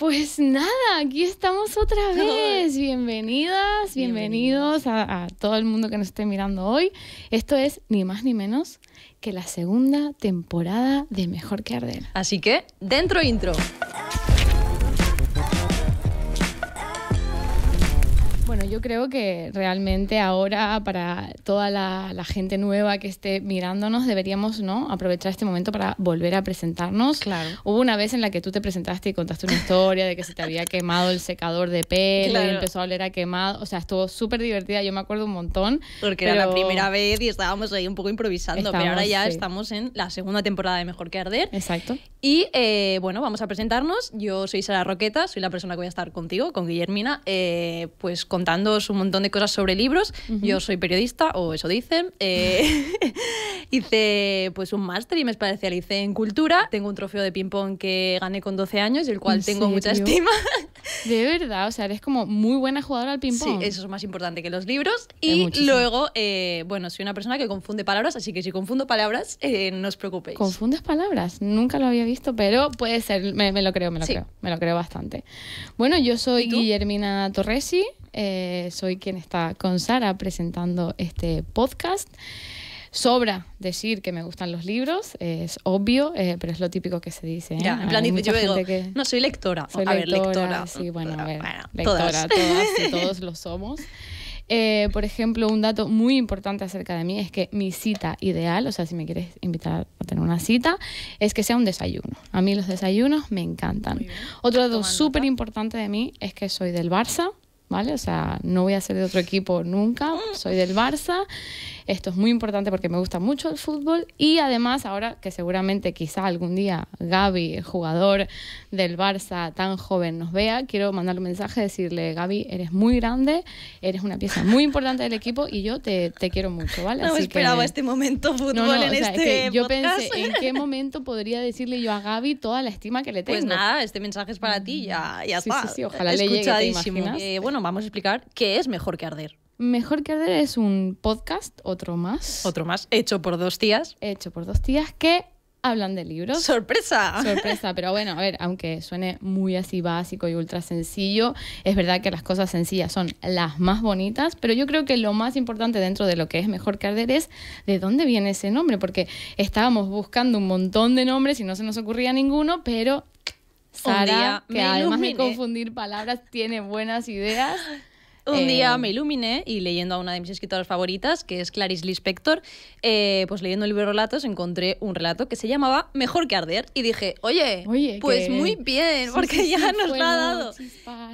Pues nada, aquí estamos otra vez. Bienvenidas, bienvenidos, a, a, todo el mundo que nos esté mirando hoy. Esto es ni más ni menos que la segunda temporada de Mejor que Arder. Así que, dentro intro. yo creo que realmente ahora para toda la, gente nueva que esté mirándonos deberíamos no aprovechar este momento para volver a presentarnos. Claro. Hubo una vez en la que tú te presentaste y contaste una historia de que se te había quemado el secador de pelo y empezó a oler a quemado. O sea, estuvo súper divertida, yo me acuerdo un montón. Porque era la primera vez y estábamos ahí un poco improvisando, pero ahora ya estamos en la segunda temporada de Mejor que Arder. Exacto. Y eh, bueno, vamos a presentarnos. Yo soy Sara Roqueta, soy la persona que voy a estar contigo, con Guillermina, eh, pues contar un montón de cosas sobre libros. Yo soy periodista, o eso dicen. Eh, hice pues un máster y me especialicé en cultura. Tengo un trofeo de ping-pong que gané con 12 años y el cual tengo mucha estima. De verdad, o sea, eres como muy buena jugadora al ping-pong. Sí, eso es más importante que los libros. Y luego, eh, bueno, soy una persona que confunde palabras, así que si confundo palabras, eh, no os preocupéis. ¿Confundes palabras? Nunca lo había visto, pero puede ser, me, lo creo, me lo creo, me lo creo bastante. Bueno, yo soy Guillermina Torresi, eh, soy quien está con Sara presentando este podcast. Sobra decir que me gustan los libros, es obvio, eh, pero es lo típico que se dice. ¿eh? yo digo, no, soy lectora. a lectora, ver, lectora. Sí, bueno, ver, lectora, todos lo somos. Eh, por ejemplo, un dato muy importante acerca de mí es que mi cita ideal, o sea, si me quieres invitar a tener una cita, es que sea un desayuno. A mí los desayunos me encantan. Otro dato súper importante de mí es que soy del Barça. ¿Vale? O sea, no voy a ser de otro equipo nunca, mm. soy del Barça. Esto es muy importante porque me gusta mucho el fútbol y además ahora que seguramente quizá algún día Gaby, el jugador del Barça tan joven, nos vea, quiero mandarle un mensaje, decirle, Gaby, eres muy grande, eres una pieza muy importante del equipo y yo te, quiero mucho, ¿vale? No esperaba este momento fútbol en este Yo pensé, ¿en qué momento podría decirle yo a Gaby toda la estima que le pues tengo? Pues nada, este mensaje es para ti, ya, ya está. Sí, le Eh, bueno, vamos a explicar qué es mejor que arder. Mejor que Arder es un podcast, otro más. Otro más, hecho por dos tías. Hecho por dos tías que hablan de libros. ¡Sorpresa! Sorpresa, pero bueno, a ver, aunque suene muy así básico y ultra sencillo, es verdad que las cosas sencillas son las más bonitas, pero yo creo que lo más importante dentro de lo que es Mejor que Arder es de dónde viene ese nombre, porque estábamos buscando un montón de nombres y no se nos ocurría ninguno, pero Sara, que además de confundir palabras, tiene buenas ideas. Un día eh, me iluminé y leyendo a una de mis escritoras favoritas, que es Clarice Lispector, eh, pues leyendo el libro relatos encontré un relato que se llamaba Mejor que arder y dije, oye, pues muy bien, porque ya nos lo ha dado.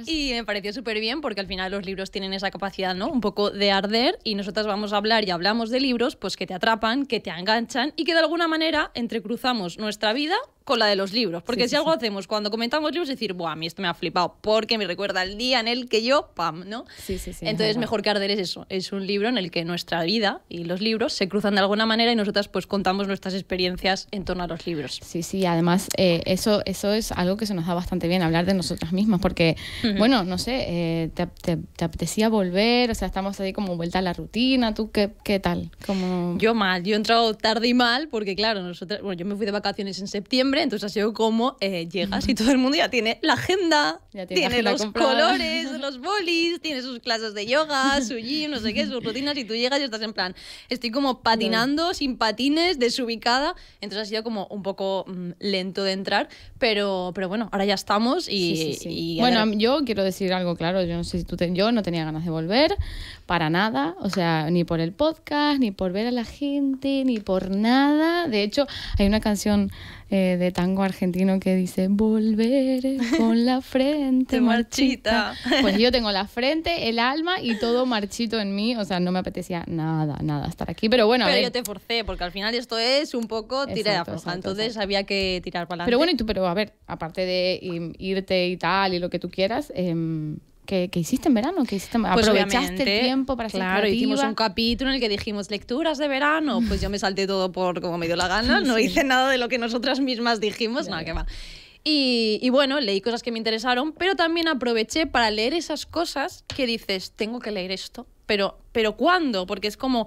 Y me pareció súper bien porque al final los libros tienen esa capacidad, ¿no? Un poco de arder y nosotras vamos a hablar y hablamos de libros pues que te atrapan, que te enganchan y que de alguna manera entrecruzamos nuestra vida con la de los libros. Porque si algo hacemos cuando comentamos libros, es decir, Buah, a mí esto me ha flipado, porque me recuerda el día en el que yo, pam, ¿no? Sí, sí, sí. Entonces, mejor que arder es eso. Es un libro en el que nuestra vida y los libros se cruzan de alguna manera y nosotras, pues, contamos nuestras experiencias en torno a los libros. Sí, sí, además, eh, eso, eso es algo que se nos da bastante bien, hablar de nosotras mismas, porque, bueno, no sé, eh, te, apetecía volver, o sea, estamos ahí como vuelta a la rutina, ¿tú qué, tal? Como... Yo mal, yo he entrado tarde y mal, porque, claro, nosotras, bueno, yo me fui de vacaciones en septiembre entonces ha sido como eh, llegas y todo el mundo ya tiene la agenda, ya tiene, los colores, los bolis, tiene sus clases de yoga, su gym, no sé qué, sus rutinas, y tú llegas y estás en plan, estoy como patinando, sin patines, desubicada, entonces ha sido como un poco mm, lento de entrar, pero, pero bueno, ahora ya estamos y... bueno, yo quiero decir algo claro, yo no sé si tú yo no tenía ganas de volver para nada, o sea, ni por el podcast, ni por ver a la gente, ni por nada, de hecho hay una canción eh, de tango argentino que dice, volver con la frente marchita. Pues yo tengo la frente, el alma y todo marchito en mí, o sea, no me apetecía nada, nada estar aquí, pero bueno. Pero yo te forcé, porque al final esto es un poco tirada entonces había que tirar para Pero bueno, y tú, pero a ver, aparte de irte y tal y lo que tú quieras, em, ¿Qué hiciste en verano, que hiciste pues aprovechaste el tiempo para claro, hicimos un capítulo en el que dijimos lecturas de verano, pues yo me salté todo por como me dio la gana, no hice nada de lo que nosotras mismas dijimos, nada que Y, bueno, leí cosas que me interesaron, pero también aproveché para leer esas cosas que dices, tengo que leer esto. Pero, pero ¿cuándo? Porque es como,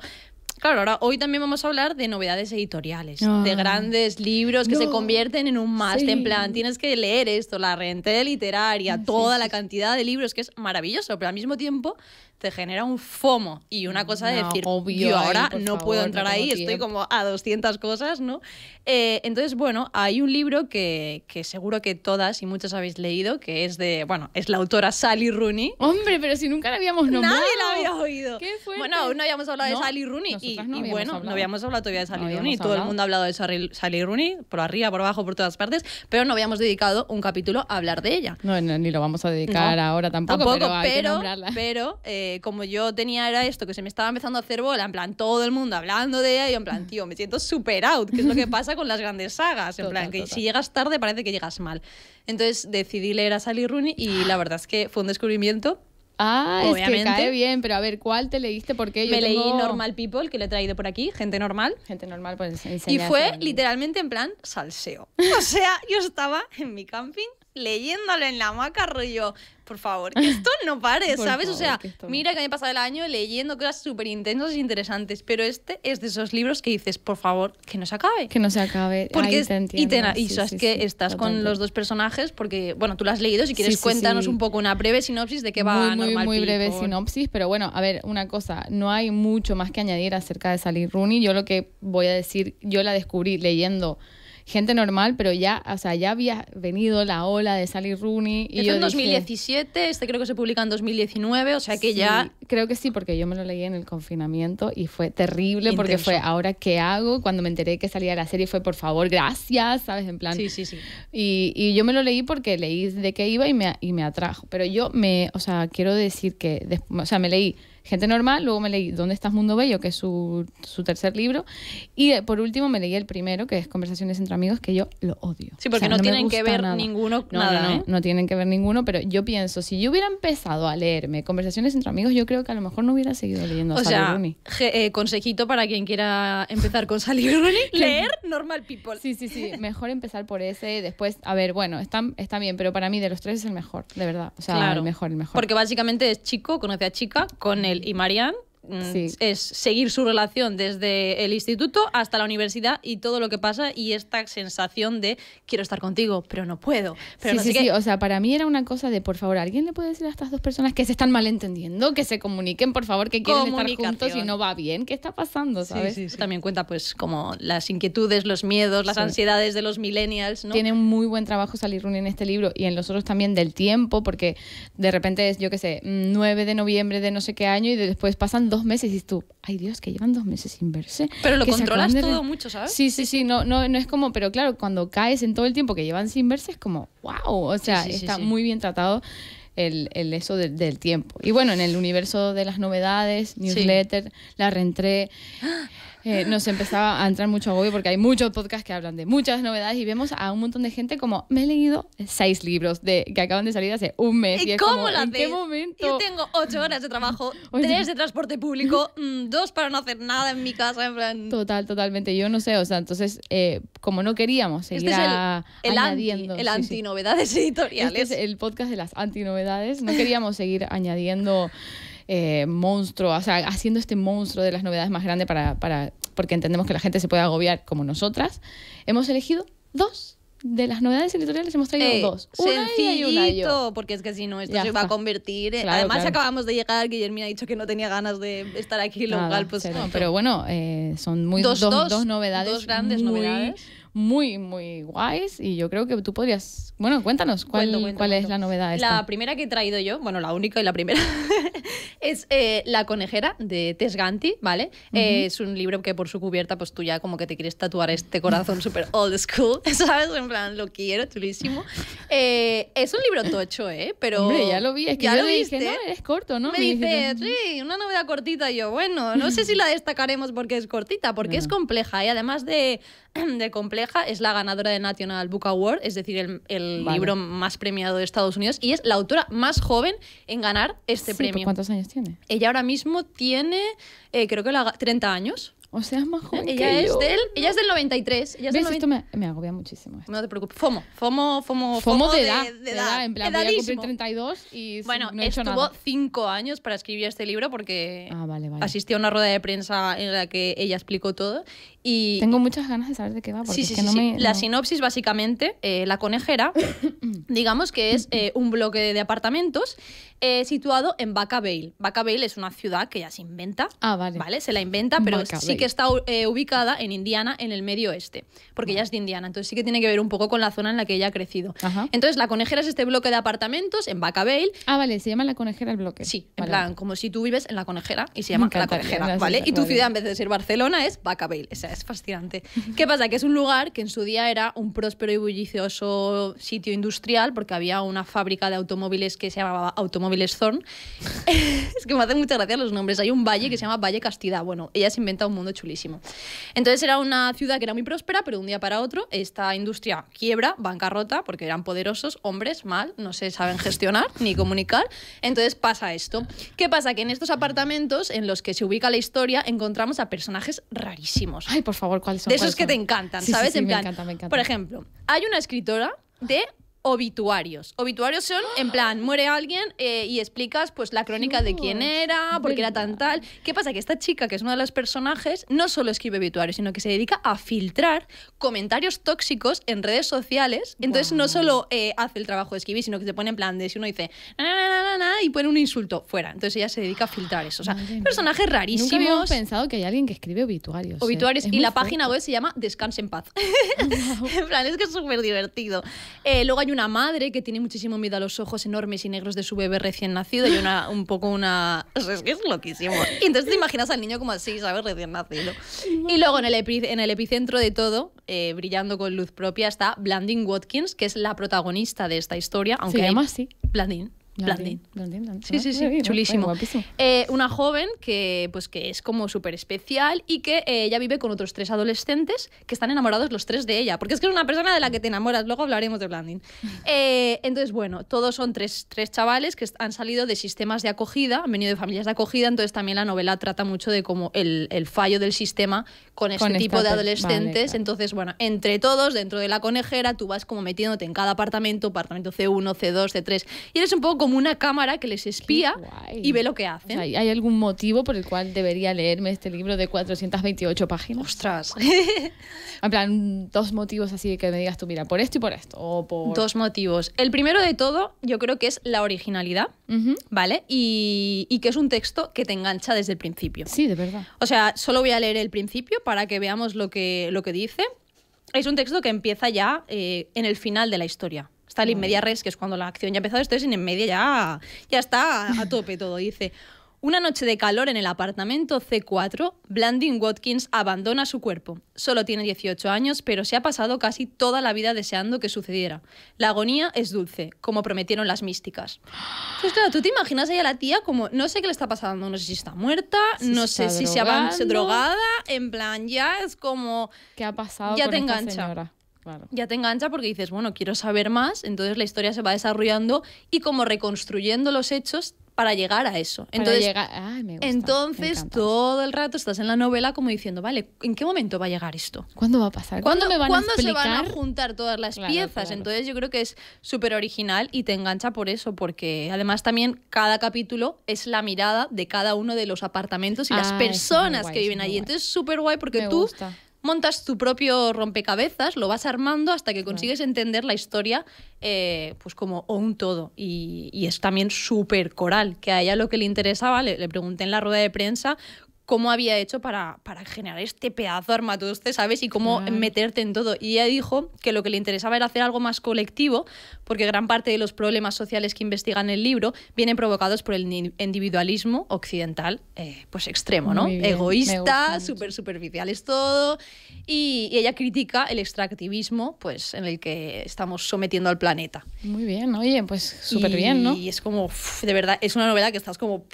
Claro, ahora hoy también vamos a hablar de novedades editoriales, de ah. grandes libros que se convierten en un must En plan, tienes que leer esto, la renta literaria, toda la cantidad de libros, que es maravilloso, pero al mismo tiempo te genera un FOMO y una cosa de decir, yo ahora no puedo entrar ahí, estoy como a 200 cosas, ¿no? Eh, entonces, bueno, hay un libro que, seguro que todas y muchos habéis leído, que es de, bueno, es la autora Sally Rooney. Hombre, pero si nunca la habíamos nombrado. Nadie la había oído. Qué bueno, no habíamos hablado de Sally Rooney y, bueno, no habíamos hablado todavía de Sally Rooney, todo el mundo ha hablado de Sally Rooney, por arriba, por abajo, por todas partes, pero no habíamos dedicado un capítulo a hablar de ella. No, ni lo vamos a dedicar ahora tampoco, pero, pero, eh, como yo tenía era esto, que se me estaba empezando a hacer bola, en plan todo el mundo hablando de ella, y en plan, tío, me siento super out, que es lo que pasa con las grandes sagas, en plan, que si llegas tarde parece que llegas mal. Entonces decidí leer a Sally Rooney y la verdad es que fue un descubrimiento. Ah, es que cae bien, pero a ver, ¿cuál te leíste? Porque yo me leí Normal People, que le he traído por aquí, gente normal. Gente normal, pues Y fue literalmente en plan salseo. O sea, yo estaba en mi camping leyéndolo en la maca, rollo, por favor, que esto no pare, ¿sabes? o sea, mira que me he pasado el año leyendo cosas súper intensas e interesantes, pero este es de esos libros que dices, por favor, que no se acabe. Que no se acabe. Porque y, te, sabes que estás con los dos personajes, porque, bueno, tú lo has leído, si quieres cuéntanos un poco una breve sinopsis de qué va Muy, muy, muy breve sinopsis, pero bueno, a ver, una cosa, no hay mucho más que añadir acerca de Sally Rooney. Yo lo que voy a decir, yo la descubrí leyendo gente normal, pero ya, o sea, ya había venido la ola de Sally Rooney. Y yo en 2017, este creo que se publica en 2019, o sea que ya... Creo que sí, porque yo me lo leí en el confinamiento y fue terrible porque fue, ahora qué hago, cuando me enteré que salía la serie fue, por favor, gracias, ¿sabes? En plan... Sí, sí, sí. Y, y yo me lo leí porque leí de qué iba y me, y me atrajo, pero yo me, o sea, quiero decir que, o sea, me leí Gente normal, luego me leí ¿Dónde estás Mundo Bello? que es su, su tercer libro, y por último me leí el primero, que es Conversaciones entre amigos, que yo lo odio. Sí, porque no, tienen que ver ninguno, nada, no, ¿eh? no, tienen que ver ninguno, pero yo pienso, si yo hubiera empezado a leerme Conversaciones entre amigos, yo creo que a lo mejor no hubiera seguido leyendo o sea, eh, consejito para quien quiera empezar con Sally Rooney, leer Normal People. Sí, sí, sí, mejor empezar por ese, después, a ver, bueno, está, está bien, pero para mí de los tres es el mejor, de verdad, o sea, claro. el mejor, el mejor. Porque básicamente es chico, conoce a chica, con Chanel y Marianne Mm, es seguir su relación desde el instituto hasta la universidad y todo lo que pasa y esta sensación de quiero estar contigo, pero no puedo. sí, sí, sí, o sea, para mí era una cosa de, por favor, ¿alguien le puede decir a estas dos personas que se están malentendiendo, que se comuniquen, por favor, que quieren estar juntos y no va bien? ¿Qué está pasando, sabes? Sí, sí, También cuenta pues como las inquietudes, los miedos, las ansiedades de los millennials, ¿no? Tiene un muy buen trabajo salir en este libro y en los otros también del tiempo, porque de repente es, yo qué sé, 9 mm, de noviembre de no sé qué año y después pasan dos meses y tú, ay Dios, que llevan dos meses sin verse. Pero lo controlas todo mucho, ¿sabes? Sí, sí, sí, no, no, no es como, pero claro, cuando caes en todo el tiempo que llevan sin verse es como, wow, o sea, está muy bien tratado el, el eso del tiempo. Y bueno, en el universo de las novedades, newsletter, la reentré. ¡Ah! Eh, nos empezaba a entrar mucho agobio porque hay muchos podcasts que hablan de muchas novedades y vemos a un montón de gente como, me he leído seis libros de, que acaban de salir hace un mes. ¿Y, cómo como, lo ¿En qué momento? Yo tengo ocho horas de trabajo, tres de transporte público, mm, dos para no hacer nada en mi casa. En Total, totalmente. Yo no sé, o sea, entonces, eh, como no queríamos este seguir el, Anti, el novedades este editoriales. el podcast de las antinovedades. No queríamos seguir añadiendo... Eh, monstruo, o sea, haciendo este monstruo de las novedades más grande para, para, porque entendemos que la gente se puede agobiar como nosotras, hemos elegido dos. De las novedades editoriales hemos traído dos. Una porque es que si no, esto se va a convertir. Además, acabamos de llegar, Guillermina ha dicho que no tenía ganas de estar aquí, local pues. No, pero bueno, eh, son muy dos, dos, novedades. Dos grandes novedades muy, muy guays y yo creo que tú podrías... Bueno, cuéntanos cuál, cuál es la novedad. Esta? La primera que he traído yo, bueno, la única y la primera, es eh, La conejera de Tess Ganti, ¿vale? Eh, es un libro que por su cubierta pues tú ya como que te quieres tatuar este corazón súper old school, ¿sabes? En plan, lo quiero, chulísimo. Eh, es un libro tocho, ¿eh? Pero... Hombre, ya lo vi, es que ¿Ya yo lo dije, no, es corto, ¿no? Me, dice, mm". sí, una novedad cortita y yo, bueno, no sé si la destacaremos porque es cortita, porque es compleja y además de de compleja, es la ganadora de National Book Award, es decir, el, libro más premiado de Estados Unidos, y es la autora más joven en ganar este premio. ¿Cuántos años tiene? Ella ahora mismo tiene, eh, creo que la, 30 años. O sea, es más joven ella que es yo. Del, ella es del 93. Ella es Esto me, me, agobia muchísimo. No te preocupes. FOMO. FOMO, FOMO, FOMO, de, edad, de, de edad, En plan, 32 y Bueno, no he hecho estuvo 5 años para escribir este libro porque ah, asistió a una rueda de prensa en la que ella explicó todo. Tengo muchas ganas de saber de qué va. La sinopsis, básicamente, eh, la conejera, digamos que es eh, un bloque de apartamentos eh, situado en Vaca Vale. es una ciudad que ya se inventa. Ah, vale. Se la inventa, pero sí que está ubicada en Indiana, en el medio oeste, porque ella es de Indiana. Entonces sí que tiene que ver un poco con la zona en la que ella ha crecido. Entonces, la conejera es este bloque de apartamentos en Vaca Ah, vale, se llama la conejera el bloque. Sí, en plan, como si tú vives en la conejera y se llama la conejera, ¿vale? Y tu ciudad, en vez de ser Barcelona, es Vaca es fascinante. ¿Qué pasa? Que es un lugar que en su día era un próspero y bullicioso sitio industrial porque había una fábrica de automóviles que se llamaba Automóviles Zorn. es que me hacen mucha gracias los nombres. Hay un valle que se llama Valle Castidad. Bueno, ella se inventa un mundo chulísimo. Entonces era una ciudad que era muy próspera, pero un día para otro esta industria quiebra, bancarrota, porque eran poderosos, hombres, mal, no se saben gestionar ni comunicar. Entonces pasa esto. ¿Qué pasa? Que en estos apartamentos en los que se ubica la historia encontramos a personajes rarísimos por favor, ¿cuáles son? De esos que te encantan, ¿sabes? Sí, sí, en me plan, encanta, me Por ejemplo, hay una escritora de obituarios. Obituarios son, en plan, muere alguien eh, y explicas pues la crónica de quién era, por qué era tan tal. ¿Qué pasa? Que esta chica, que es uno de los personajes, no solo escribe obituarios, sino que se dedica a filtrar comentarios tóxicos en redes sociales. Entonces no solo eh, hace el trabajo de escribir, sino que se pone en plan de si uno dice y pone un insulto fuera. Entonces ella se dedica a filtrar eso. O sea, personajes rarísimos. Nunca hemos pensado que hay alguien que escribe obituarios. ¿eh? Obituarios. Y la página web se llama Descanse en Paz. en plan, es que es súper divertido. luego hay una madre que tiene muchísimo miedo a los ojos enormes y negros de su bebé recién nacido y una, un poco una... es que es loquísimo. Y entonces te imaginas al niño como así, ¿sabes? Recién nacido. Y luego en el, en el epicentro de todo, eh, brillando con luz propia, está Blandine Watkins, que es la protagonista de esta historia. Aunque Se sí. Blandin. Sí, sí, ah, sí, chulísimo. Eh, una joven que, pues, que es como súper especial y que eh, ella vive con otros tres adolescentes que están enamorados los tres de ella, porque es que es una persona de la que te enamoras, luego hablaremos de Blandin. Eh, entonces, bueno, todos son tres, tres chavales que han salido de sistemas de acogida, han venido de familias de acogida, entonces también la novela trata mucho de cómo el, fallo del sistema con este tipo de adolescentes. Entonces, bueno, entre todos, dentro de la conejera, tú vas como metiéndote en cada apartamento, apartamento C1, C2, C3, y eres un poco como una cámara que les espía y ve lo que hacen. ¿Hay algún motivo por el cual debería leerme este libro de 428 páginas? ¡Ostras! en plan, dos motivos así que me digas tú, mira, por esto y por esto. por... Dos motivos. El primero de todo, yo creo que es la originalidad, ¿vale? Y, que es un texto que te engancha desde el principio. Sí, de verdad. O sea, solo voy a leer el principio para que veamos lo que, lo que dice. Es un texto que empieza ya eh, en el final de la historia. Está el inmedia res, que es cuando la acción ya ha empezado, estoy en inmedia ya, ya está a tope todo. Dice, una noche de calor en el apartamento C4, Blandin Watkins abandona su cuerpo. Solo tiene 18 años, pero se ha pasado casi toda la vida deseando que sucediera. La agonía es dulce, como prometieron las místicas. Entonces, pues claro, tú te imaginas ahí a la tía como, no sé qué le está pasando, no sé si está muerta, no sé si se ha drogada, en plan, ya es como... ¿Qué ha pasado? Ya te engancha. Ya te engancha porque dices, bueno, quiero saber más, entonces la historia se va desarrollando y como reconstruyendo los hechos para llegar a eso. Entonces, entonces todo el rato estás en la novela como diciendo, vale, ¿en qué momento va a llegar esto? ¿Cuándo va a pasar? ¿Cuándo, se van a juntar todas las piezas? Entonces yo creo que es súper original y te engancha por eso, porque además también cada capítulo es la mirada de cada uno de los apartamentos y las ah, personas que viven allí. Entonces es súper guay porque tú montas tu propio rompecabezas, lo vas armando hasta que consigues entender la historia eh, pues como un todo. Y, es también súper coral, que a ella lo que le interesaba, le pregunté en la rueda de prensa cómo había hecho para, generar este pedazo de armatoste, ¿sabes? Y cómo meterte en todo. Y ella dijo que lo que le interesaba era hacer algo más colectivo, porque gran parte de los problemas sociales que investiga en el libro vienen provocados por el individualismo occidental, eh, pues extremo, ¿no? Egoísta, súper superficial es todo. Y, ella critica el extractivismo, pues en el que estamos sometiendo al planeta. Muy bien, oye, pues súper bien, ¿no? Y es como, de verdad, es una novela que estás como,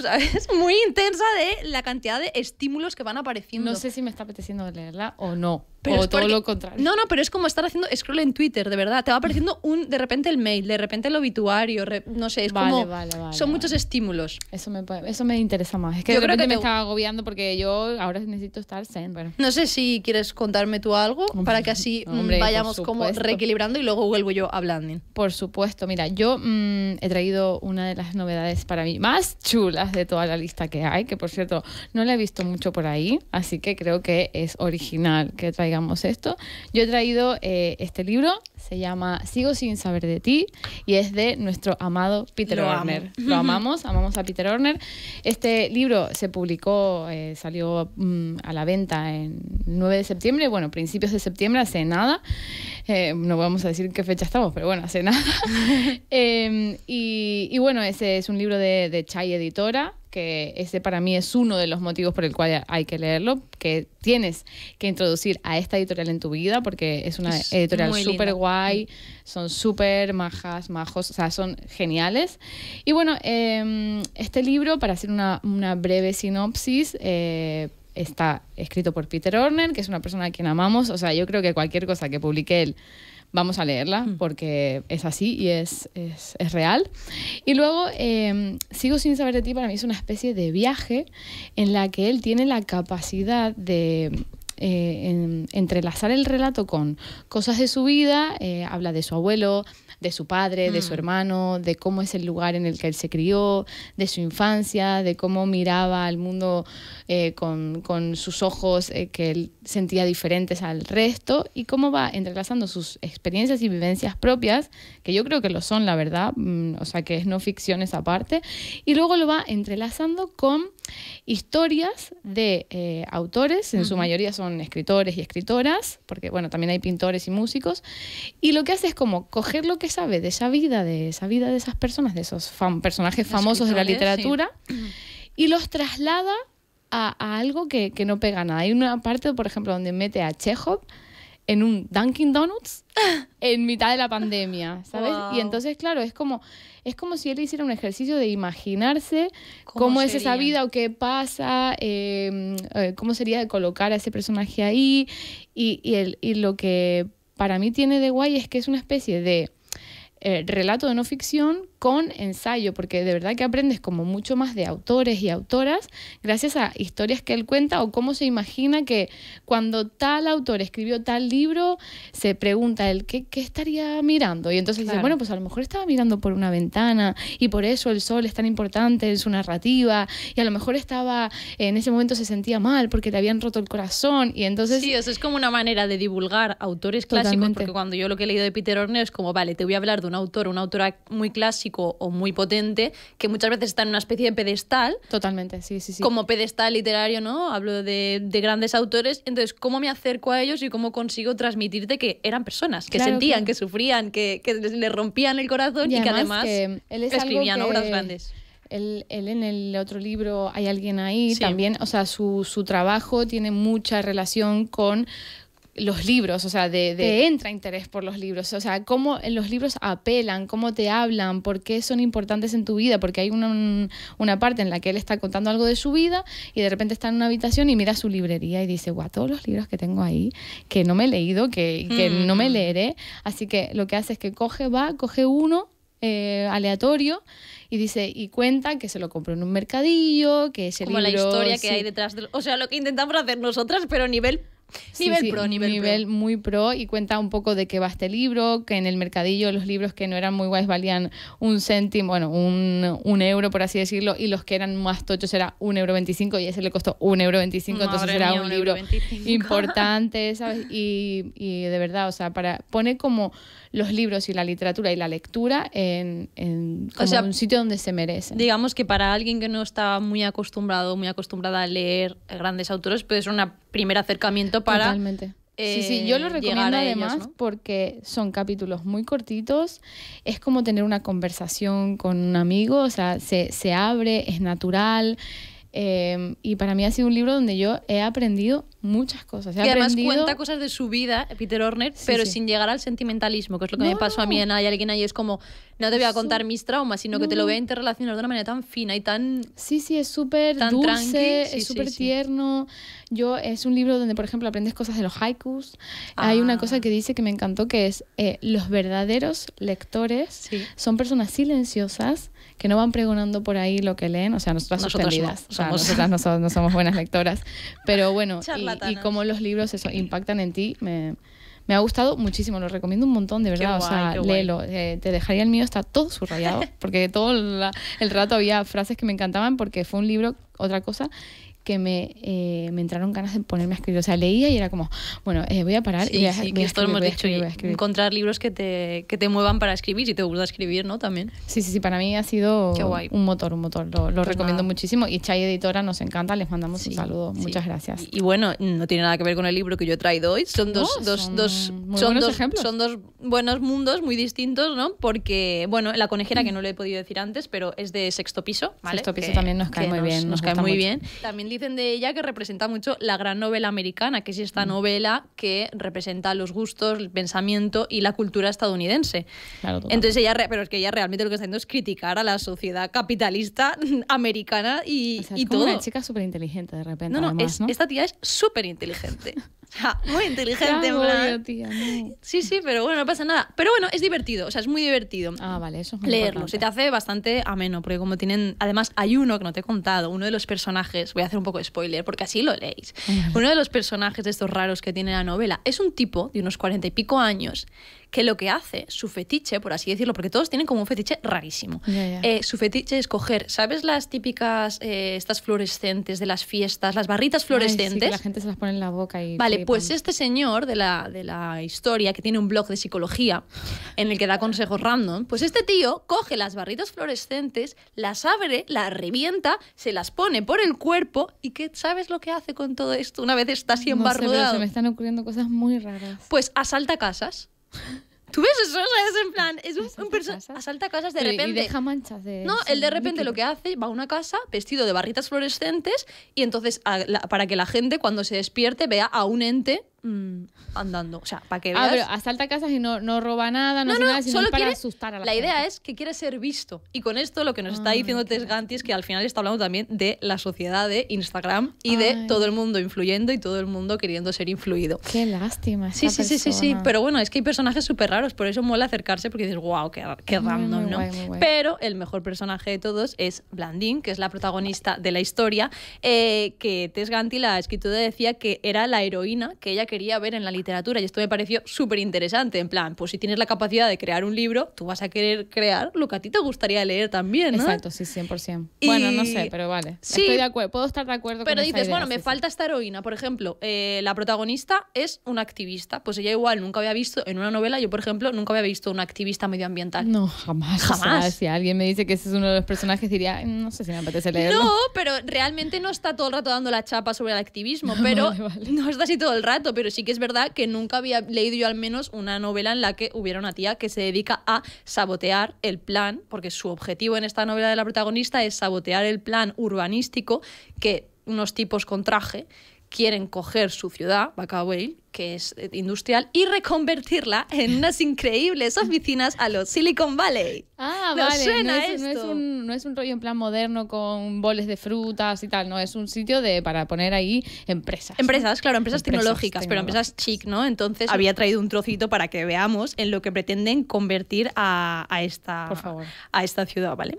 ¿sabes? Muy intensa de la cantidad de estímulos que van apareciendo. No sé si me está apeteciendo leerla o no. Pero o todo lo contrario. No, no, pero es como estar haciendo scroll en Twitter, de verdad. Te va apareciendo un, de repente el mail, de repente el obituario, no sé, es como. son muchos estímulos. Eso me, eso me interesa más. Es que yo de creo que me, está agobiando porque yo ahora necesito estar zen. Pero... No sé si quieres contarme tú algo para que así mm, vayamos como reequilibrando y luego vuelvo yo a Blanding. Por supuesto, mira, yo mm, he traído una de las novedades para mí más chulas de toda la lista que hay, que por cierto, no la he visto mucho por ahí, así que creo que es original que traigamos esto. Yo he traído eh, este libro, se llama Sigo sin saber de ti y es de nuestro amado Peter Horner. Lo amamos, amamos a Peter Horner. Este libro se publicó, eh, salió mm, a la venta en 9 de septiembre, bueno, principios de septiembre, hace nada. Eh, no vamos a decir en qué fecha estamos, pero bueno, hace nada. Em, y, bueno, ese es un libro de, de Chai Editora que ese para mí es uno de los motivos por el cual hay que leerlo, que tienes que introducir a esta editorial en tu vida porque es una editorial súper guay, son súper majas, majos, o sea, son geniales. Y bueno, em, este libro, para hacer una, breve sinopsis, eh, está escrito por Peter Horner, que es una persona a quien amamos, o sea, yo creo que cualquier cosa que publique él vamos a leerla mm. porque es así y es, real. Y luego, em, Sigo sin saber de ti para mí es una especie de viaje en la que él tiene la capacidad de eh, entrelazar el relato con cosas de su vida, eh, habla de su abuelo, de su padre, de su mm. hermano, de cómo es el lugar en el que él se crió, de su infancia, de cómo miraba al mundo eh, con, sus ojos eh, que él sentía diferentes al resto y cómo va entrelazando sus experiencias y vivencias propias, que yo creo que lo son, la verdad, mm, o sea que es no ficción esa parte, y luego lo va entrelazando con historias de eh, autores, en su mayoría son escritores y escritoras, porque bueno, también hay pintores y músicos, y lo que hace es como coger lo que sabe de esa vida, de esa vida de esas personas, de esos personajes famosos de la literatura, y los traslada a, algo que, no pega nada. Hay una parte, por ejemplo, donde mete a Chekhov, en un Dunkin' Donuts en mitad de la pandemia, ¿sabes? Y entonces, claro, es como, es como si él hiciera un ejercicio de imaginarse cómo, es esa vida o qué pasa, em, eh, cómo sería de colocar a ese personaje ahí. Y, y, lo que para mí tiene de guay es que es una especie de eh, relato de no ficción con ensayo, porque de verdad que aprendes como mucho más de autores y autoras gracias a historias que él cuenta o cómo se imagina que cuando tal autor escribió tal libro, se pregunta él qué, estaría mirando. Y entonces dice, bueno, pues a lo mejor estaba mirando por una ventana y por eso el sol es tan importante en su narrativa y a lo mejor estaba, en ese momento se sentía mal porque le habían roto el corazón y entonces... Sí, eso es como una manera de divulgar autores clásicos, porque cuando yo lo que he leído de Peter Orner es como, vale, te voy a hablar de un autor, una autora muy clásica, o muy potente, que muchas veces está en una especie de pedestal. Totalmente, sí, sí, sí. Como pedestal literario, ¿no? Hablo de, grandes autores. Entonces, ¿cómo me acerco a ellos y cómo consigo transmitirte que eran personas, que sentían, que sufrían, que, que les, rompían el corazón y, que además escribían obras grandes. Él, en el otro libro, Hay alguien ahí, también, o sea, su, su, trabajo tiene mucha relación con los libros, o sea, de, entra interés por los libros, o sea, cómo los libros apelan, cómo te hablan, por qué son importantes en tu vida, porque hay una, parte en la que él está contando algo de su vida y de repente está en una habitación y mira su librería y dice, guau, todos los libros que tengo ahí, que no me he leído, que, mm. no me leeré, así que lo que hace es que coge, va, coge uno eh, aleatorio y dice y cuenta que se lo compró en un mercadillo que libro... como la historia que hay detrás o sea lo que intentamos hacer nosotras pero a nivel nivel pro, nivel, muy pro y cuenta un poco de qué va este libro, que en el mercadillo los libros que no eran muy guays valían un céntimo, bueno, un, euro por así decirlo, y los que eran más tochos era un euro veinticinco y ese le costó un euro veinticinco, entonces era un, libro importante, ¿sabes? Y, y de verdad, o sea, para pone como los libros y la literatura y la lectura en, en un sitio donde se merecen. Digamos que para alguien que no está muy acostumbrado, muy acostumbrada a leer grandes autores, puede ser un primer acercamiento para... Totalmente. sí, sí, eh, yo lo recomiendo además porque son capítulos muy cortitos, es como tener una conversación con un amigo, o sea, se, se abre, es natural. Em, y para mí ha sido un libro donde yo he aprendido muchas cosas. y además cuenta cosas de su vida, Peter Horner pero sin llegar al sentimentalismo, que es lo que me pasó a mí en Hay alguien ahí, es como no te voy a contar mis traumas, sino que te lo voy a interrelacionar de una manera tan fina y tan... Sí, sí, es súper dulce, es súper tierno. Yo, es un libro donde, por ejemplo, aprendes cosas de los haikus. Hay una ah. cosa que dice que me encantó, que es eh, los verdaderos lectores son personas silenciosas que no van pregonando por ahí lo que leen, o sea, nosotras, somos... o sea, nosotras no somos, buenas lectoras, pero bueno, y, y, los libros eso impactan en ti, me, me ha gustado muchísimo, lo recomiendo un montón, de verdad. o sea, léelo. Eh, te dejaría el mío, está todo subrayado, porque todo el rato había frases que me encantaban, porque fue un libro, otra cosa, que me, eh, me entraron ganas de ponerme a escribir. O sea, leía y era como, bueno, eh, voy a parar y voy a, hemos dicho, encontrar libros que te, que te muevan para escribir si te gusta escribir, ¿no? También. Sí, sí, sí, para mí ha sido un motor, un motor. Lo, pues recomiendo muchísimo. Y Chay Editora nos encanta, les mandamos un saludo. Muchas gracias. Y, bueno, no tiene nada que ver con el libro que yo he traído hoy. Son dos, dos, dos, son dos buenos mundos muy distintos, ¿no? Porque, bueno, La conejera, que no lo he podido decir antes, pero es de sexto piso, Sexto piso también nos cae muy bien. Nos, cae muy bien. También dicen de ella que representa mucho la gran novela americana, que es esta mm. novela que representa los gustos, el pensamiento y la cultura estadounidense. Entonces ella, pero es que ella realmente lo que está haciendo es criticar a la sociedad capitalista americana y, o es todo. una chica súper inteligente de repente. No, ¿no? esta tía es súper inteligente. muy inteligente, muy Sí, sí, pero bueno, no pasa nada. Pero bueno, es divertido, o sea, es muy divertido. Ah, vale, eso Leerlo, se te hace bastante ameno, porque como tienen. Además, hay uno que no te he contado, uno de los personajes, voy a hacer un poco de spoiler, porque así lo leéis. Uno de los personajes de estos raros que tiene la novela es un tipo de unos cuarenta y pico años que lo que hace, su fetiche, por así decirlo, porque todos tienen como un fetiche rarísimo. Eh, su fetiche es coger, ¿sabes las típicas, eh, estas fluorescentes de las fiestas, las barritas fluorescentes? sí, la gente se las pone en la boca y... Vale, pues este señor de la, de la historia, que tiene un blog de psicología, en el que da consejos random, pues este tío coge las barritas fluorescentes, las abre, las revienta, se las pone por el cuerpo y ¿qué sabes lo que hace con todo esto una vez está así embarrudado? No se me están ocurriendo cosas muy raras. Pues asalta casas. ¿Tú ves eso? sabes en plan, es un, persona asalta casas de repente. No, él de repente lo que hace, va a una casa vestido de barritas fluorescentes y entonces para que la gente cuando se despierte vea a un ente Mm, andando. O sea, para que ah, veas. Ah, asalta casas y no, no roba nada, no, solo para asustar a la, la idea es que quiere ser visto. Y con esto lo que nos está diciendo Tess es que al final está hablando también de la sociedad de Instagram y de todo el mundo influyendo y todo el mundo queriendo ser influido. Qué lástima. Sí, sí, sí, sí, sí. Pero bueno, es que hay personajes súper raros, por eso mola acercarse porque dices, wow, qué, qué random, ¿no? Pero el mejor personaje de todos es Blandín, que es la protagonista de la historia, eh, que Tess Ganti, la escritora, decía que era la heroína que ella quería ver en la literatura y esto me pareció súper interesante. En plan, pues si tienes la capacidad de crear un libro, tú vas a querer crear lo que a ti te gustaría leer también, Exacto, sí, 100%. Bueno, no sé, pero vale. Sí, Estoy de acuerdo, puedo estar de acuerdo pero dices, bueno, me falta esta heroína. Por ejemplo, eh, la protagonista es una activista. Pues ella igual nunca había visto en una novela, yo por ejemplo, nunca había visto una activista medioambiental. No, jamás. Jamás. si alguien me dice que ese es uno de los personajes, diría, no sé si me apetece leerlo. No, pero realmente no está todo el rato dando la chapa sobre el activismo, pero no está así todo el rato, pero sí que es verdad que nunca había leído yo al menos una novela en la que hubiera una tía que se dedica a sabotear el plan, porque su objetivo en esta novela de la protagonista es sabotear el plan urbanístico que unos tipos con traje quieren coger su ciudad, Bacaway, que es eh, industrial, y reconvertirla en unas increíbles oficinas a los Silicon Valley. Ah, vale. no, es, No, es un, rollo en plan moderno con boles de frutas y tal, no, es un sitio de, para poner ahí empresas. Empresas, claro, empresas, tecnológicas, pero empresas chic, ¿no? Entonces había mm, traído un trocito para que veamos en lo que pretenden convertir a, esta, ciudad, ¿vale? vale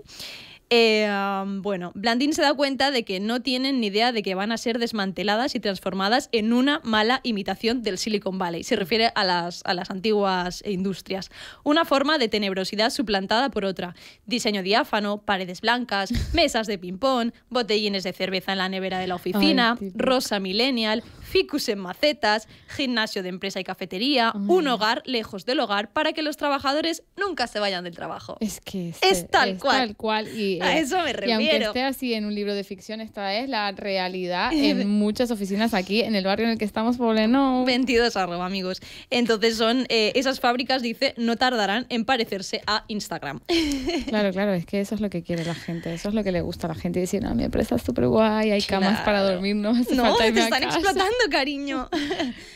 eh, bueno, Blandín se da cuenta de que no tienen ni idea de que van a ser desmanteladas y transformadas en una mala imitación del Silicon Valley. Se refiere a las, a las antiguas industrias. Una forma de tenebrosidad suplantada por otra. Diseño diáfano, paredes blancas, mesas de ping-pong, botellines de cerveza en la nevera de la oficina, rosa millennial, ficus en macetas, gimnasio de empresa y cafetería, un hogar lejos del hogar para que los trabajadores nunca se vayan del trabajo. Es que es este tal cual. Tal cual y A eso me refiero. Y aunque esté así en un libro de ficción, esta es la realidad en muchas oficinas aquí en el barrio en el que estamos, Pobleno. 22 arroba, amigos. Entonces son eh, esas fábricas, dice, no tardarán en parecerse a Instagram. Claro, claro, es que eso es lo que quiere la gente, eso es lo que le gusta a la gente. Decir, no, mi empresa es súper guay, hay camas para dormirnos. No, te están explotando, cariño.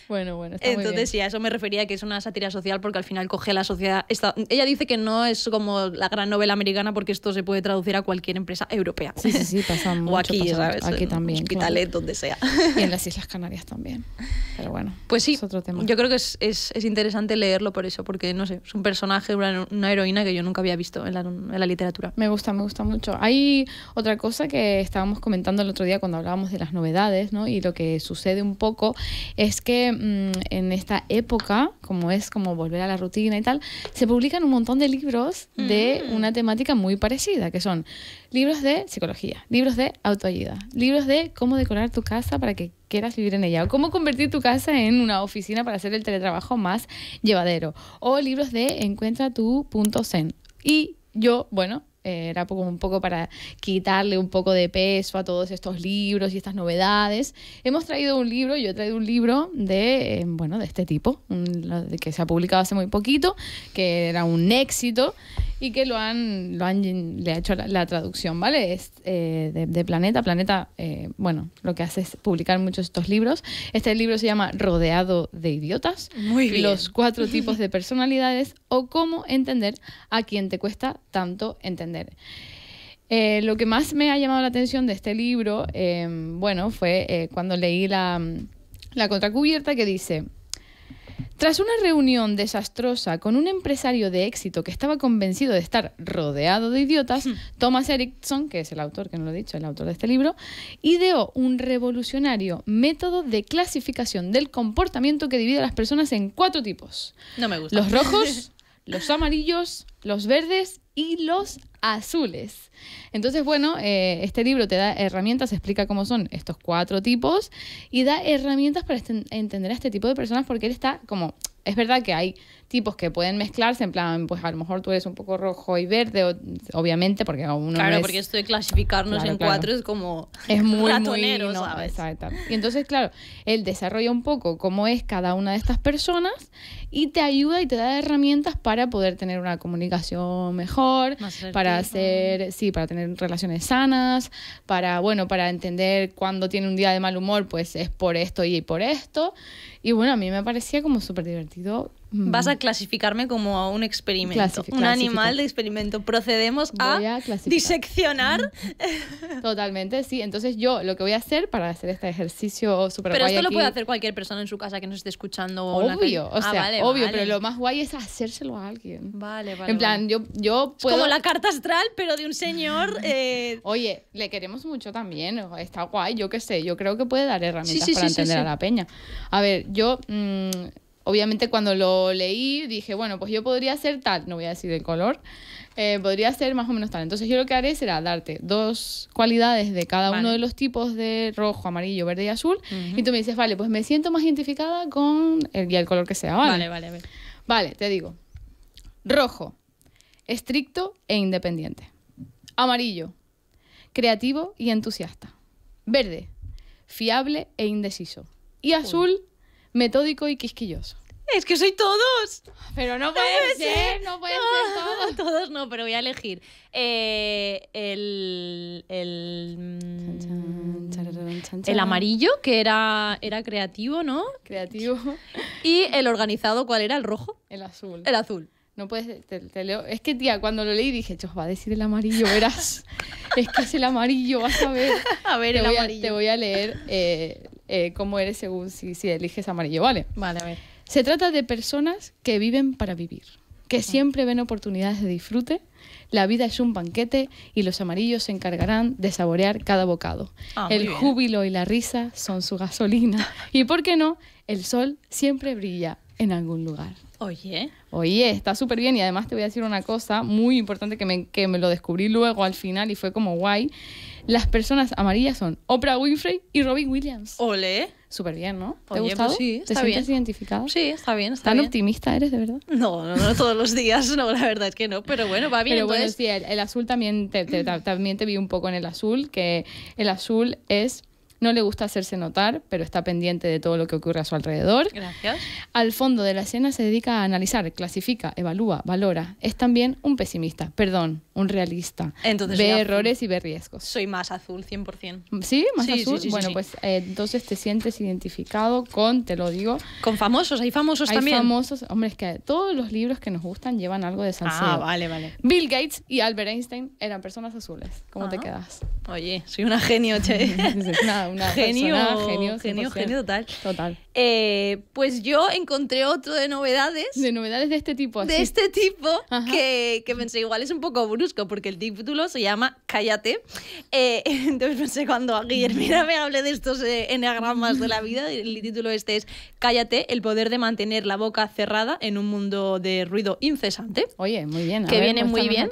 bueno, bueno. Está Entonces, muy sí, a eso me refería que es una sátira social porque al final coge la sociedad. ella dice que no es como la gran novela americana porque esto se puede traducir a cualquier empresa europea. Sí, sí, sí, o aquí, también. Hospitales, donde sea. Y en las Islas Canarias también. Pero bueno, pues sí, otro tema. Yo creo que es, interesante leerlo por eso, porque no sé, es un personaje, una, heroína que yo nunca había visto en la, literatura. Me gusta, me gusta mucho. Hay otra cosa que estábamos comentando el otro día cuando hablábamos de las novedades, ¿no? Y lo que sucede un poco es que mm, en esta época, como es como volver a la rutina y tal, se publican un montón de libros de mm. una temática muy parecida, que son libros de psicología, libros de autoayuda, libros de cómo decorar tu casa para que quieras vivir en ella, o cómo convertir tu casa en una oficina para hacer el teletrabajo más llevadero, o libros de encuentra tu punto Y yo, bueno, era un poco para quitarle un poco de peso a todos estos libros y estas novedades. Hemos traído un libro, yo he traído un libro de, eh, bueno, de este tipo, que se ha publicado hace muy poquito, que era un éxito y que lo han, le ha hecho la, traducción, ¿vale? Es eh, de, Planeta. Planeta, eh, bueno, lo que hace es publicar muchos estos libros. Este libro se llama Rodeado de Idiotas. Los cuatro tipos de personalidades o cómo entender a quien te cuesta tanto entender. Eh, lo que más me ha llamado la atención de este libro, bueno, fue cuando leí la contracubierta que dice, tras una reunión desastrosa con un empresario de éxito que estaba convencido de estar rodeado de idiotas, hmm. Thomas Erickson, que es el autor, que no lo he dicho, el autor de este libro, ideó un revolucionario método de clasificación del comportamiento que divide a las personas en cuatro tipos. No me gusta. Los rojos, los amarillos, los verdes y los azules. Entonces, bueno, eh, este libro te da herramientas, explica cómo son estos cuatro tipos y da herramientas para entender a este tipo de personas porque él está como, es verdad que hay tipos que pueden mezclarse, en plan, pues a lo mejor tú eres un poco rojo y verde, obviamente, porque uno Claro, porque esto de clasificarnos en cuatro es como es muy, ratonero, muy, no, ¿sabes? Exacto. Y entonces, claro, él desarrolla un poco cómo es cada una de estas personas y te ayuda y te da herramientas para poder tener una comunicación mejor, para hacer, sí, para tener relaciones sanas, para, bueno, para entender cuando tiene un día de mal humor, pues es por esto y por esto. Y bueno, a mí me parecía como súper divertido vas a clasificarme como a un experimento, un animal de experimento. Procedemos a, diseccionar. Totalmente, sí. Entonces yo lo que voy a hacer para hacer este ejercicio súper Pero esto lo puede hacer cualquier persona en su casa que nos esté escuchando. Obvio, o ah, sea, obvio, pero lo más guay es hacérselo a alguien. Vale, vale. En plan, yo, yo puedo... Es como la carta astral, pero de un señor... Eh, Oye, le queremos mucho también, está guay, yo qué sé, yo creo que puede dar herramientas para entender a la peña. A ver, yo... Mm, obviamente cuando lo leí dije, bueno, pues yo podría ser tal, no voy a decir el color, eh, podría ser más o menos tal. Entonces yo lo que haré será darte dos cualidades de cada uno de los tipos de rojo, amarillo, verde y azul. Y tú me dices, vale, pues me siento más identificada con el, y el color que sea. Vale, vale, vale. Vale, te digo. Rojo, estricto e independiente. Amarillo, creativo y entusiasta. Verde, fiable e indeciso. Y azul, metódico y quisquilloso. Es que soy todos. Pero no puede, ser, no puede ser todos. Todos no, pero voy a elegir. Eh, el. El, mm, el amarillo, que era, era creativo, ¿no? Creativo. Y el organizado, ¿cuál era? El rojo. El azul. El azul. No puedes, te, leo. Es que, tía, cuando lo leí dije, chos, va a decir el amarillo, verás. es que es el amarillo, vas a ver. A ver, te el voy amarillo. A, te voy a leer eh, eh, cómo eres según si, eliges amarillo, ¿vale? Vale, Se trata de personas que viven para vivir, que siempre ven oportunidades de disfrute. La vida es un banquete y los amarillos se encargarán de saborear cada bocado. Ah, el júbilo y la risa son su gasolina. Y por qué no, el sol siempre brilla en algún lugar. Oye. Oye, está súper bien y además te voy a decir una cosa muy importante que me, que me lo descubrí luego al final y fue como guay. Las personas amarillas son Oprah Winfrey y Robin Williams. Ole. Súper bien, ¿no? ¿Te pues sí, ¿Te sientes identificado? Sí, está bien, está ¿Tan optimista eres, de verdad? No, no, no todos los días, no, la verdad es que no, pero bueno, va bien. Pero bueno, sí, el, azul también también te vi un poco en el azul, que el azul es no le gusta hacerse notar, pero está pendiente de todo lo que ocurre a su alrededor. Gracias. Al fondo de la escena se dedica a analizar, clasifica, evalúa, valora. Es también un pesimista, perdón, un realista. Entonces, ve errores y ve riesgos. Soy más azul, 100%. ¿Sí? ¿Más azul? bueno, pues eh, entonces te sientes identificado con, te lo digo. Con famosos, hay famosos también. Hay famosos, hombre, es que todos los libros que nos gustan llevan algo de Samsung. Ah, vale, vale. Bill Gates y Albert Einstein eran personas azules. ¿Cómo te ah. quedas? Oye, soy una genio, che genio, genio, genio, genio total. Total. Eh, pues yo encontré otro de novedades. De novedades de este tipo. De este tipo, que, pensé, igual es un poco brusco, porque el título se llama Cállate. Eh, entonces pensé, cuando a Guillermina me hable de estos eh, enagramas de la vida, el título este es Cállate, el poder de mantener la boca cerrada en un mundo de ruido incesante. Oye, muy bien. que viene muy bien.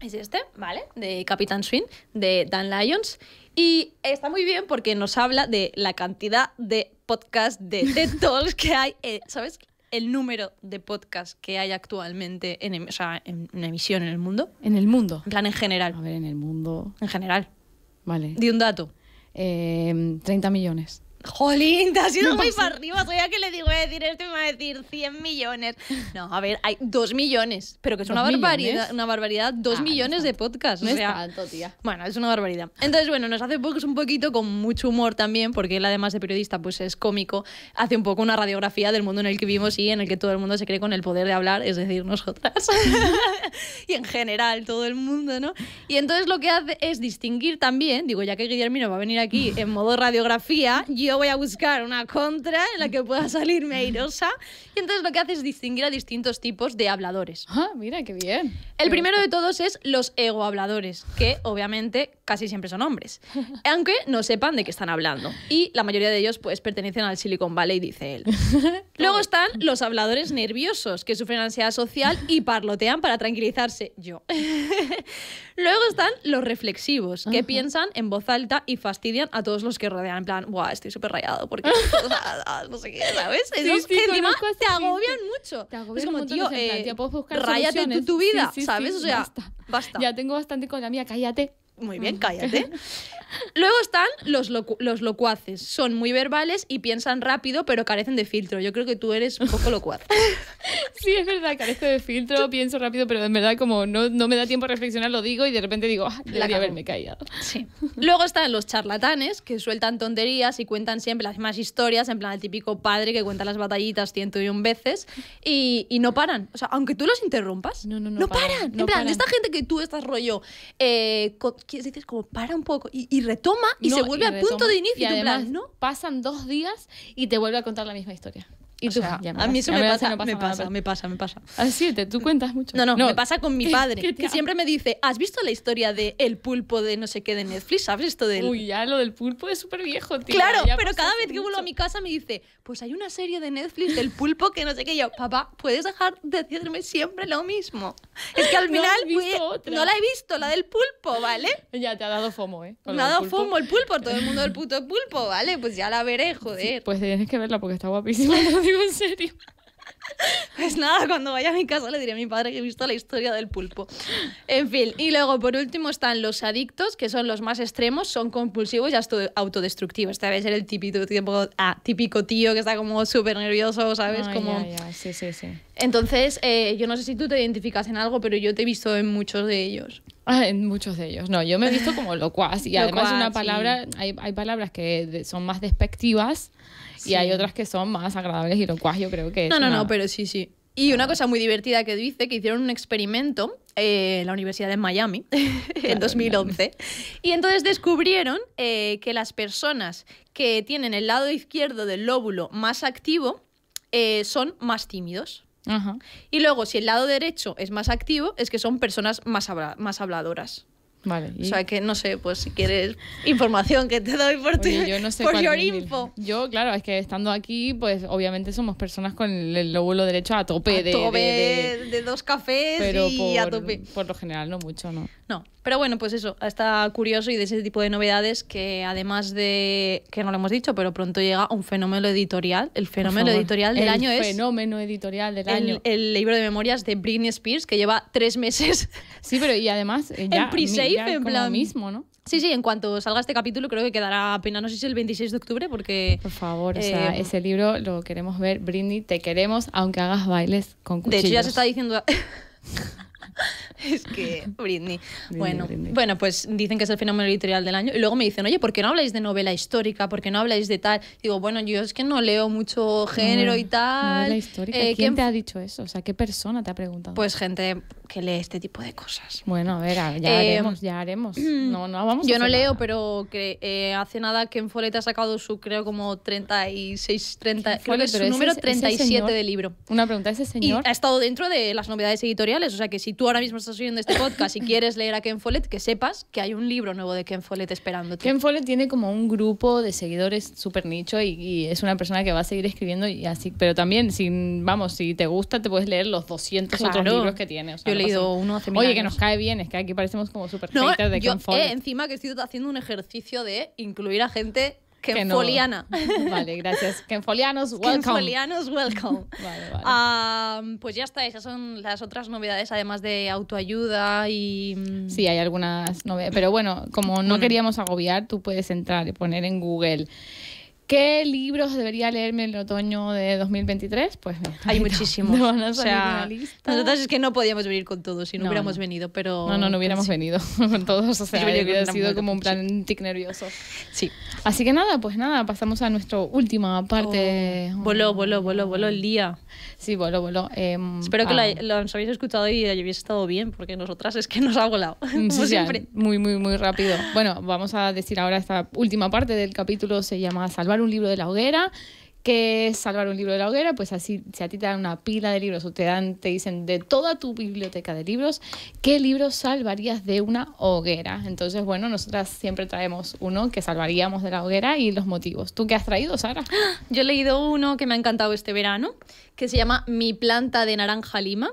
Es este, ¿vale? De Capitán Swing, de Dan Lyons. Y está muy bien porque nos habla de la cantidad de podcasts, de, de que hay, eh, ¿sabes? el número de podcasts que hay actualmente en, em, emisión en el mundo. En el mundo. En plan, en general. A ver, en el mundo. En general. Vale. De un dato. Eh, 30 millones. Jolín, te has ido muy para arriba. Todavía que le digo a eh, decir esto y me va a decir 100 millones. No, a ver, hay 2 millones. Pero que es una barbaridad. Una barbaridad, 2 ah, millones de podcasts. No o tía. Bueno, es una barbaridad. Entonces, bueno, nos hace un poquito con mucho humor también, porque él, además de periodista, pues es cómico. Hace un poco una radiografía del mundo en el que vivimos y en el que todo el mundo se cree con el poder de hablar, es decir, nosotras. y en general, todo el mundo, ¿no? Y entonces lo que hace es distinguir también, digo, ya que Guillermino va a venir aquí en modo radiografía, yo voy a buscar una contra en la que pueda salir meirosa. Y entonces lo que hace es distinguir a distintos tipos de habladores. Ah, mira, qué bien. El primero de todos es los egohabladores, que obviamente casi siempre son hombres, aunque no sepan de qué están hablando. Y la mayoría de ellos pues pertenecen al Silicon Valley, dice él. Luego están los habladores nerviosos que sufren ansiedad social y parlotean para tranquilizarse. Yo. Luego están los reflexivos que piensan en voz alta y fastidian a todos los que rodean en plan, ¡guau! estoy súper rayado porque no sé qué, ¿sabes? Esos que encima te agobian mucho. es como, tío, rayate tu vida, ¿sabes? o sea, basta. Ya tengo bastante con la mía, cállate muy bien, mm. cállate. Luego están los, los locuaces. Son muy verbales y piensan rápido, pero carecen de filtro. Yo creo que tú eres un poco locuaz. sí, es verdad, carezco de filtro, pienso rápido, pero en verdad como no, me da tiempo a reflexionar, lo digo y de repente digo, ah, debería haberme callado. Luego están los charlatanes, que sueltan tonterías y cuentan siempre las mismas historias, en plan el típico padre que cuenta las batallitas ciento y veces y, no paran. O sea, aunque tú los interrumpas, no, no, no, no paran. en plan, esta gente que tú estás rollo, eh, dices como para un poco y, retoma y se vuelve al punto de inicio. Y, además, pasan dos días y te vuelve a contar la misma historia a mí eso me, pasa, me, pasa me pasa, me pasa, te, tú cuentas mucho. No, no, me pasa con mi padre, que, siempre me dice, ¿has visto la historia de el pulpo de no sé qué de Netflix? ¿Sabes esto del...? Uy, ya lo del pulpo es súper viejo, tío. Claro, pero cada vez que vuelvo a mi casa me dice, pues hay una serie de Netflix del pulpo que no sé qué. Y yo, papá, ¿puedes dejar de decirme siempre lo mismo? Es que al final no la he visto, la del pulpo, ¿vale? Ya, te ha dado FOMO, ¿eh? me ha dado FOMO el pulpo, todo el mundo del puto pulpo, ¿vale? Pues ya la veré, joder. pues tienes que verla porque está guapísima. en serio. Pues nada, cuando vaya a mi casa le diré a mi padre que he visto la historia del pulpo. En fin, y luego por último están los adictos, que son los más extremos, son compulsivos y autodestructivos. Este debe ser el típico, ah, típico, tío que está como súper nervioso, ¿sabes? como... Sí, sí, sí. Entonces, eh, yo no sé si tú te identificas en algo, pero yo te he visto en muchos de ellos. Ah, en muchos de ellos. No, yo me he visto como locuaz. Y además una palabra, hay, hay palabras que son más despectivas y hay otras que son más agradables y locuas, yo creo que... No, no, no, pero sí, sí. Y una cosa muy divertida que dice que hicieron un experimento eh, en la Universidad de Miami en 2011 y entonces descubrieron eh, que las personas que tienen el lado izquierdo del lóbulo más activo eh, son más tímidos. Y luego, si el lado derecho es más activo, es que son personas más, más habladoras. Vale. O sea que no sé, pues si quieres información que te doy por, ti yo no sé por your info. Yo, claro, es que estando aquí, pues obviamente somos personas con el, lóbulo derecho a tope, de, tope de, dos cafés y a tope. Por lo general, no mucho, ¿no? No, pero bueno, pues eso, está curioso y de ese tipo de novedades que además de, que no lo hemos dicho, pero pronto llega un fenómeno editorial. El fenómeno editorial del año es... El fenómeno editorial del año. El libro de memorias de Britney Spears que lleva tres meses. Sí, pero y además... Eh, ya, en pre en plan... mismo, ¿no? Sí, sí, en cuanto salga este capítulo creo que quedará apenas, no sé si el 26 de octubre, porque... Por favor, o sea, eh, ese libro lo queremos ver, Britney, te queremos, aunque hagas bailes con cuchillos. De hecho, ya se está diciendo... es que Britney. bueno, bueno, pues dicen que es el fenómeno editorial del año. Y luego me dicen, oye, ¿por qué no habláis de novela histórica? ¿Por qué no habláis de tal? digo, bueno, yo es que no leo mucho género y tal. Novela histórica. Eh, ¿Quién, te ha dicho eso? O sea, ¿qué persona te ha preguntado? Pues gente que lee este tipo de cosas. Bueno, a ver, ya eh, haremos, ya haremos. No, no vamos. Yo no leo, pero que, eh, hace nada que en Follett ha sacado su, creo, como 36, 30, creo que es su número 37 del libro. Una pregunta, ese señor. Y ha estado dentro de las novedades editoriales. O sea, que si tú ahora mismo estás oyendo este podcast y quieres leer a Ken Follett, que sepas que hay un libro nuevo de Ken Follett esperándote. Ken Follett tiene como un grupo de seguidores súper nicho y, es una persona que va a seguir escribiendo y así. Pero también, si, vamos, si te gusta, te puedes leer los 200 otros libros que tiene. yo he leído uno hace mil Oye, que nos cae bien, es que aquí parecemos como súper no, de Ken Follett. Eh, encima que estoy haciendo un ejercicio de incluir a gente Kenfoliana. Vale, gracias. Kenfolianos, welcome. Kenfolianos, welcome. Vale, vale. Ah, pues ya está, esas son las otras novedades, además de autoayuda y... Mm, sí, hay algunas novedades. Pero bueno, como no queríamos agobiar, tú puedes entrar y poner en Google ¿Qué libros debería leerme el otoño de 2023? Pues hay muchísimos. o sea, es que no podíamos venir con todos si no, hubiéramos venido, pero no, no, no hubiéramos venido con todos, o sea, yo hubiera sido como un plan tic nervioso. Sí. Así que nada, pues nada, pasamos a nuestra última parte. Oh. voló, voló, voló, voló el día. Sí, bueno bueno. Em, Espero que lo, ah. habéis escuchado y hayáis estado bien, porque nosotras es que nos ha volado. Muy, muy, muy rápido. Bueno, vamos a decir ahora esta última parte del capítulo, se llama Salvar un libro de la hoguera que es salvar un libro de la hoguera, pues así, si a ti te dan una pila de libros o te dan, te dicen de toda tu biblioteca de libros, ¿qué libros salvarías de una hoguera? Entonces, bueno, nosotras siempre traemos uno que salvaríamos de la hoguera y los motivos. ¿Tú qué has traído, Sara? Yo he leído uno que me ha encantado este verano, que se llama Mi planta de naranja lima.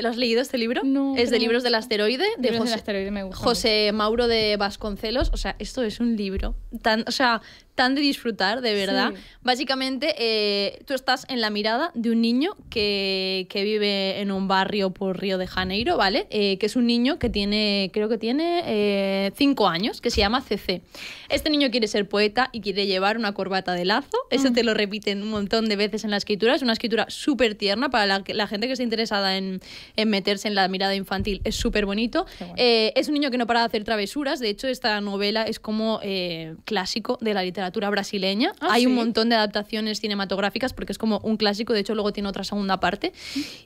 ¿Lo has leído este libro? No. Es de Libros del Asteroide, de del asteroide me gusta José Mauro de Vasconcelos. O sea, esto es un libro tan, o sea, tan de disfrutar, de verdad. Básicamente, eh, tú estás en la mirada de un niño que, que, vive en un barrio por Río de Janeiro, ¿vale? Eh, que es un niño que tiene, creo que tiene eh, cinco años, que se llama CC. Este niño quiere ser poeta y quiere llevar una corbata de lazo. Eso te mm. lo repiten un montón de veces en la escritura. Es una escritura súper tierna para la, la, gente que está interesada en, en, meterse en la mirada infantil. Es súper bonito. es un niño que no para de hacer travesuras. De hecho, esta novela es como clásico de la literatura brasileña. Ah, Hay un montón de adaptaciones cinematográficas porque es como un clásico, de hecho luego tiene otra segunda parte.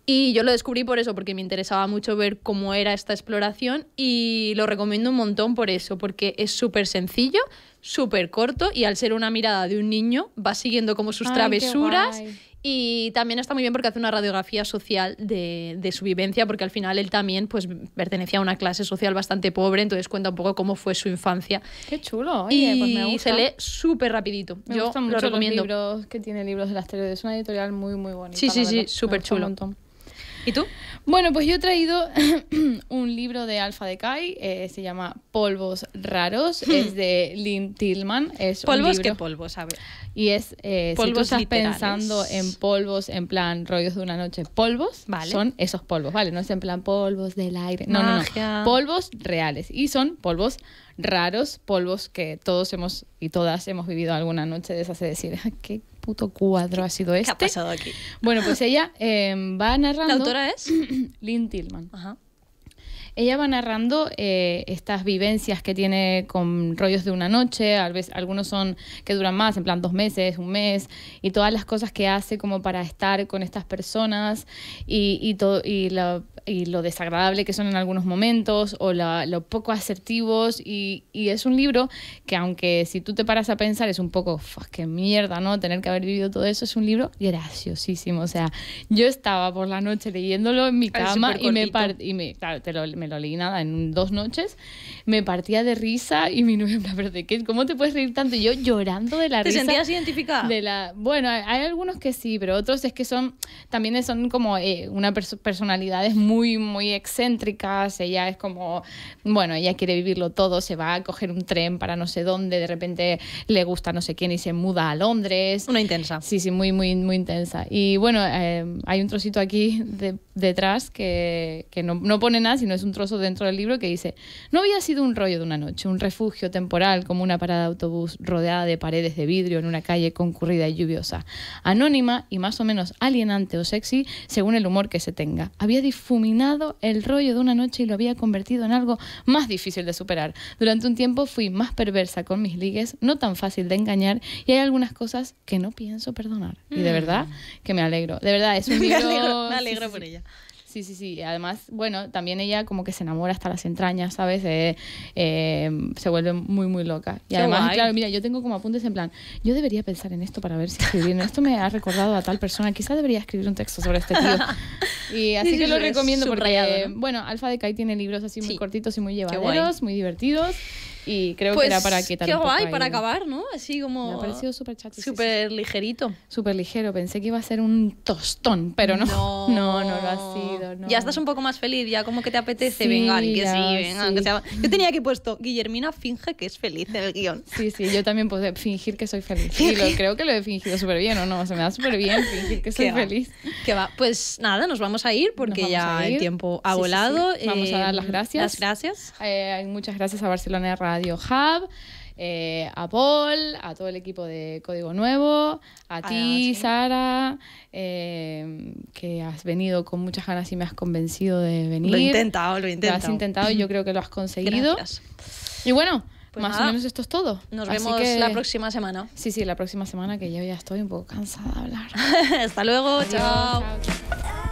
Y yo lo descubrí por eso, porque me interesaba mucho ver cómo era esta exploración y lo recomiendo un montón por eso, porque es súper sencillo, súper corto y al ser una mirada de un niño va siguiendo como sus travesuras y también está muy bien porque hace una radiografía social de, de, su vivencia, porque al final él también pues, pertenecía a una clase social bastante pobre, entonces cuenta un poco cómo fue su infancia. Qué chulo, oye, y pues me gusta. se lee súper rapidito. Yo mucho lo recomiendo. Los libros que tiene libros de las Es una editorial muy, muy bonita. Sí, sí, sí, súper chulo. ¿Y tú? Bueno, pues yo he traído un libro de Alfa Decay, eh, se llama Polvos Raros, hmm. es de Lynn Tillman. Es ¿Polvos qué polvos? A ver. Y es, polvos eh, si tú estás pensando en polvos, en plan rollos de una noche, polvos son esos polvos, ¿vale? No es en plan polvos del aire, no, no, no. Polvos reales y son polvos raros polvos que todos hemos y todas hemos vivido alguna noche de esas de decir, qué puto cuadro ha sido este? ¿Qué ha este? pasado aquí? Bueno, pues ella eh, va narrando. ¿La autora es? Lynn Tillman. Ajá. Ella va narrando eh, estas vivencias que tiene con rollos de una noche, a veces, algunos son que duran más, en plan dos meses, un mes, y todas las cosas que hace como para estar con estas personas y, todo, y, y lo desagradable que son en algunos momentos o la, lo poco asertivos. Y, es un libro que aunque si tú te paras a pensar es un poco, qué mierda, ¿no? Tener que haber vivido todo eso, es un libro graciosísimo. O sea, yo estaba por la noche leyéndolo en mi cama y me, y me, claro, te lo me lo leí nada en dos noches, me partía de risa y mi novia me pero qué? ¿Cómo te puedes reír tanto? Y yo llorando de la ¿Te risa. ¿Te sentías identificada? De la, bueno, hay algunos que sí, pero otros es que son, también son como eh, una personalidad personalidades muy, muy excéntricas, ella es como, bueno, ella quiere vivirlo todo, se va a coger un tren para no sé dónde, de repente le gusta no sé quién y se muda a Londres. Una intensa. Sí, sí, muy, muy, muy intensa. Y bueno, eh, hay un trocito aquí detrás que, que no, no pone nada, sino es un un trozo dentro del libro que dice, no había sido un rollo de una noche, un refugio temporal como una parada de autobús rodeada de paredes de vidrio en una calle concurrida y lluviosa, anónima y más o menos alienante o sexy según el humor que se tenga. Había difuminado el rollo de una noche y lo había convertido en algo más difícil de superar. Durante un tiempo fui más perversa con mis ligues, no tan fácil de engañar y hay algunas cosas que no pienso perdonar. Y de mm. verdad que me alegro. De verdad, es un libro... me alegro, por ella. Sí, sí, sí. Además, bueno, también ella como que se enamora hasta las entrañas, ¿sabes? Em, se vuelve muy, muy loca. Y además, claro, mira, yo tengo como apuntes en plan, yo debería pensar en esto para ver si escribir. Esto me ha recordado a tal persona. Quizás debería escribir un texto sobre este tío. Y así que lo recomiendo porque, bueno, Alfa de Kai tiene libros así muy cortitos y muy llevaderos, muy divertidos y creo que era pues, para que tal Qué guay, para acabar, ¿no? Así como. Me ha parecido súper chato. Súper ligerito. Súper ligero. Pensé que iba a ser un tostón, pero no. No, no, lo ha sido. Ya estás un poco más feliz, ya como que te apetece. venga, que sí, venga, Yo tenía que puesto Guillermina finge que es feliz el guión. Sí, sí, yo también puedo fingir que soy feliz. creo que lo he fingido súper bien, ¿o no? Se me da súper bien fingir que soy feliz. Que va. Pues nada, nos vamos a ir porque ya el tiempo ha volado. Vamos a dar las eh, gracias. Las gracias. Eh, muchas gracias a Barcelona Radio Hub. Eh, a Paul, a todo el equipo de Código Nuevo, a ti, Sara, eh, que has venido con muchas ganas y me has convencido de venir. Lo he intentado, lo he intentado. Lo has intentado y yo creo que lo has conseguido. Y bueno, pues más o menos esto es todo. Nos vemos la próxima semana. Sí, sí, la próxima semana que yo ya estoy un poco cansada de hablar. Hasta luego, chao.